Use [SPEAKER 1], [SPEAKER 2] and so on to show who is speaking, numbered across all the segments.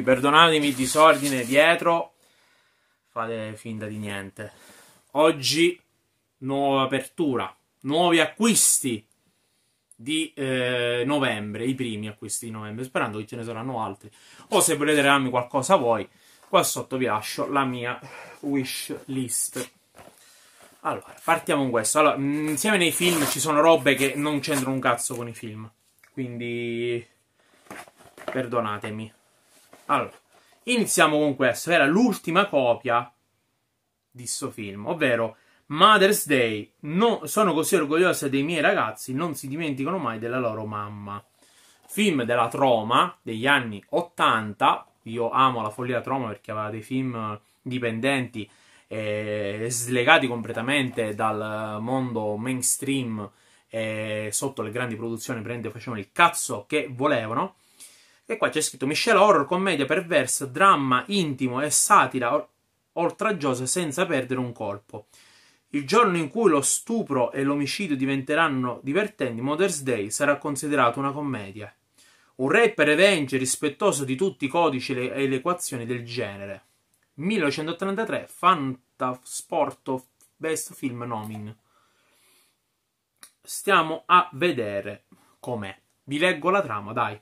[SPEAKER 1] tutti, perdonatemi il disordine dietro, fate finta di niente. Oggi nuova apertura, nuovi acquisti di eh, novembre, i primi acquisti di novembre, sperando che ce ne saranno altri. O se volete regalarmi qualcosa voi, qua sotto vi lascio la mia wish list. Allora, partiamo con questo. Allora, mm, insieme nei film ci sono robe che non c'entrano un cazzo con i film. Quindi perdonatemi. Allora, iniziamo con questo. Era l'ultima copia di sto film, ovvero Mother's Day. No, sono così orgogliosa dei miei ragazzi, non si dimenticano mai della loro mamma. Film della Troma degli anni 80. Io amo la follia Troma perché aveva dei film dipendenti e slegati completamente dal mondo mainstream e sotto le grandi produzioni prende facevano il cazzo che volevano. E qua c'è scritto miscela Horror, commedia perversa, dramma intimo e satira oltraggiosa senza perdere un colpo. Il giorno in cui lo stupro e l'omicidio diventeranno divertenti, Mother's Day sarà considerato una commedia. Un rapper revenge rispettoso di tutti i codici e le equazioni del genere. 1933 Fantasporto Best Film Nomin. Stiamo a vedere com'è. Vi leggo la trama, dai.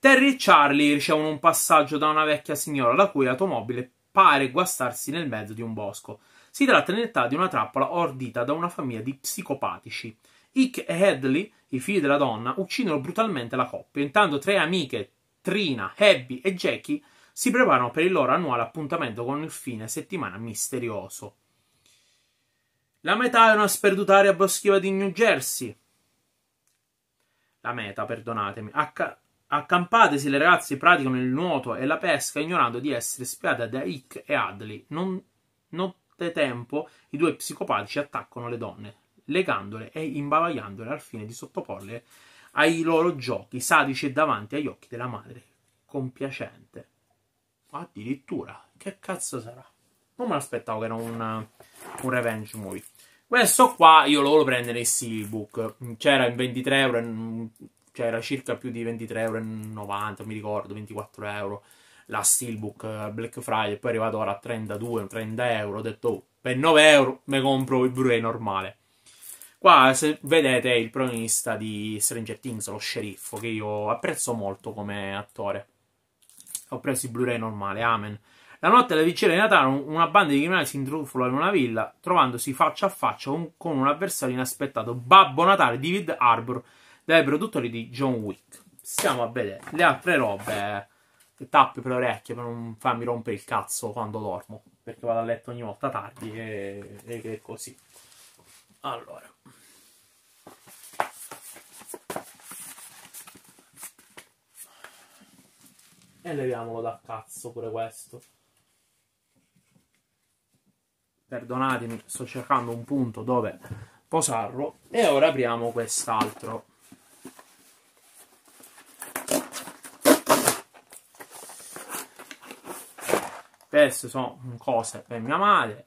[SPEAKER 1] Terry e Charlie ricevono un passaggio da una vecchia signora la cui automobile pare guastarsi nel mezzo di un bosco. Si tratta in realtà di una trappola ordita da una famiglia di psicopatici. Ick e Hadley, i figli della donna, uccidono brutalmente la coppia, intanto tre amiche, Trina, Abby e Jackie, si preparano per il loro annuale appuntamento con il fine settimana misterioso. La metà è una sperduta area boschiva di New Jersey. La meta, perdonatemi, H Accampate se le ragazze praticano il nuoto e la pesca ignorando di essere spiate da Hick e Adley. Non, tempo, i due psicopatici attaccano le donne, legandole e imbavagliandole al fine di sottoporle ai loro giochi sadici e davanti agli occhi della madre compiacente. Addirittura, che cazzo sarà? Non me l'aspettavo che era un, un revenge movie. Questo qua io lo volevo prendere in steelbook. C'era in 23 euro cioè era circa più di 23,90 euro, mi ricordo, 24 euro la Steelbook eh, Black Friday, poi è arrivato ora a 32, 30 euro, ho detto oh, per 9 euro mi compro il Blu-ray normale. Qua se vedete il protagonista di Stranger Things, lo sceriffo, che io apprezzo molto come attore. Ho preso il Blu-ray normale, amen. La notte della vicina di Natale una banda di criminali si intrufola in una villa, trovandosi faccia a faccia con un avversario inaspettato, Babbo Natale David Harbour, dai produttori di John Wick. Stiamo a vedere le altre robe. Che tappi per le orecchie per non farmi rompere il cazzo quando dormo. Perché vado a letto ogni volta tardi e, e, è così. Allora. E leviamolo da cazzo pure questo. Perdonatemi, sto cercando un punto dove posarlo. E ora apriamo quest'altro. Queste sono cose per mia madre,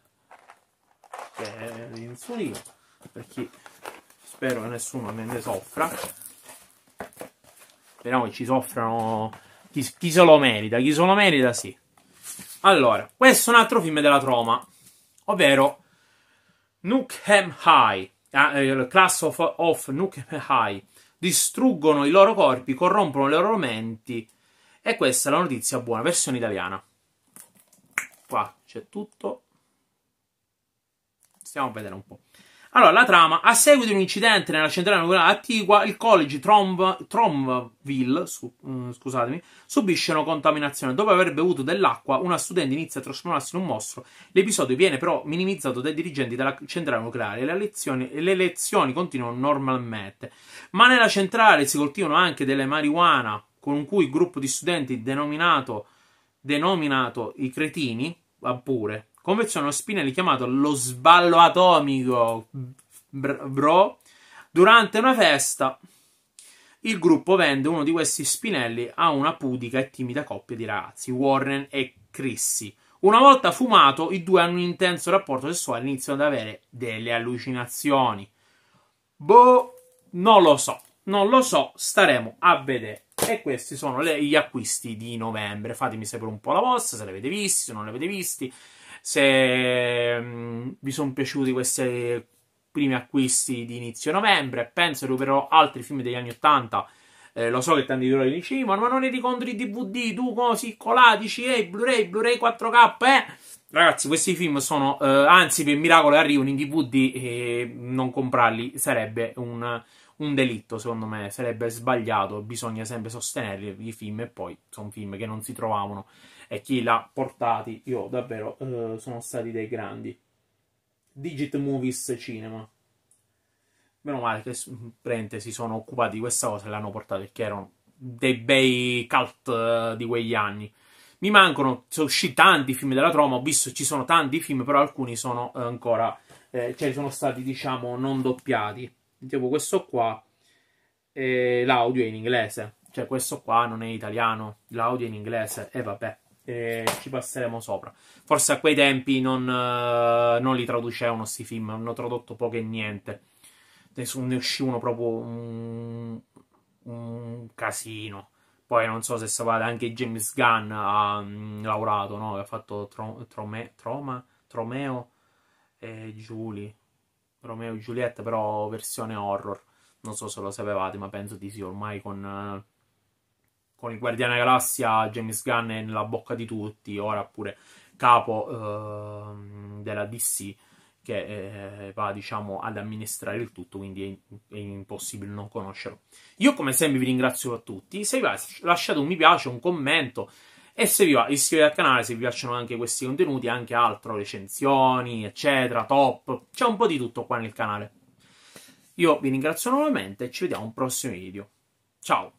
[SPEAKER 1] per l'insulino, per chi spero che nessuno ne soffra. Speriamo che ci soffrano chi, chi se lo merita, chi se lo merita sì. Allora, questo è un altro film della Troma, ovvero Nukem High, ah, eh, Class of, of Nukem High. Distruggono i loro corpi, corrompono le loro menti. E questa è la notizia buona, versione italiana. Qua c'è tutto. Stiamo a vedere un po'. Allora, la trama. A seguito di un incidente nella centrale nucleare attigua, il college Tromv- Tromville su, mm, scusatemi, subisce una contaminazione. Dopo aver bevuto dell'acqua, una studente inizia a trasformarsi in un mostro. L'episodio viene però minimizzato dai dirigenti della centrale nucleare. Le lezioni, le lezioni continuano normalmente. Ma nella centrale si coltivano anche delle marijuana, con cui il gruppo di studenti denominato, denominato i cretini pure. Conversione Spinelli chiamato lo sballo atomico, bro. Durante una festa, il gruppo vende uno di questi Spinelli a una pudica e timida coppia di ragazzi, Warren e Chrissy. Una volta fumato, i due hanno un intenso rapporto sessuale e iniziano ad avere delle allucinazioni. Boh, non lo so, non lo so, staremo a vedere. E questi sono le, gli acquisti di novembre. Fatemi sapere un po' la vostra, se l'avete visti, se non l'avete visti, se mh, mm, vi sono piaciuti questi primi acquisti di inizio novembre. Penso che recupererò altri film degli anni 80. Eh, lo so che tanti di loro di cinema, ma non ne i DVD, tu così colati, CD, Blu-ray, Blu-ray 4K, eh? Ragazzi, questi film sono, eh, anzi, per miracolo arrivano in DVD e non comprarli sarebbe un un delitto, secondo me, sarebbe sbagliato, bisogna sempre sostenerli i film e poi sono film che non si trovavano e chi l'ha portati, io davvero, eh, sono stati dei grandi. Digit Movies Cinema. Meno male che prende, si sono occupati di questa cosa e l'hanno portata perché erano dei bei cult uh, di quegli anni. Mi mancano, sono usciti tanti film della Troma, ho visto ci sono tanti film, però alcuni sono eh, ancora, eh, cioè sono stati diciamo non doppiati. Dicevo, questo qua, eh, l'audio è in inglese, cioè questo qua non è italiano, l'audio è in inglese, e eh, vabbè, eh, ci passeremo sopra. Forse a quei tempi non, eh, non li traducevano questi film, hanno tradotto poco e niente. Ne uscì uno proprio un, un casino. Poi non so se sapete, anche James Gunn ha um, lavorato, no? Ha fatto tro, trome, Troma, Tromeo e Julie. Romeo e Giulietta, però versione horror. Non so se lo sapevate, ma penso di sì. Ormai con, eh, con il Guardiana Galassia, James Gunn è nella bocca di tutti. Ora pure capo eh, della DC che eh, va diciamo ad amministrare il tutto, quindi è, è, impossibile non conoscerlo. Io come sempre vi ringrazio a tutti, se vi va lasciate un mi piace, un commento, e se vi va, iscrivetevi al canale se vi piacciono anche questi contenuti, anche altro, recensioni, eccetera, top. C'è un po' di tutto qua nel canale. Io vi ringrazio nuovamente e ci vediamo a un prossimo video. Ciao!